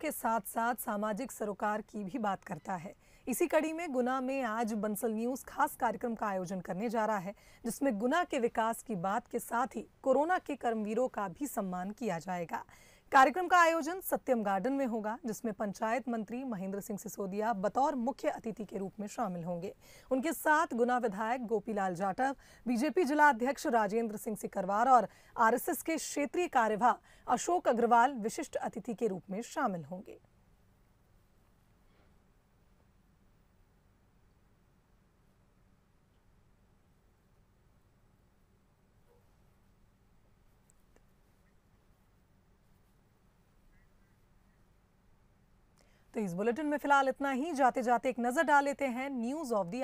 के साथ साथ सामाजिक सरोकार की भी बात करता है इसी कड़ी में गुना में आज बंसल न्यूज खास कार्यक्रम का आयोजन करने जा रहा है जिसमें गुना के विकास की बात के साथ ही कोरोना के कर्मवीरों का भी सम्मान किया जाएगा कार्यक्रम का आयोजन सत्यम गार्डन में होगा जिसमें पंचायत मंत्री महेंद्र सिंह सिसोदिया बतौर मुख्य अतिथि के रूप में शामिल होंगे उनके साथ गुना विधायक गोपीलाल जाटव बीजेपी जिला अध्यक्ष राजेंद्र सिंह सिकरवार और आरएसएस के क्षेत्रीय कार्यवाह अशोक अग्रवाल विशिष्ट अतिथि के रूप में शामिल होंगे तो इस बुलेटिन में फिलहाल इतना ही जाते जाते एक नजर डाल लेते हैं न्यूज ऑफ दी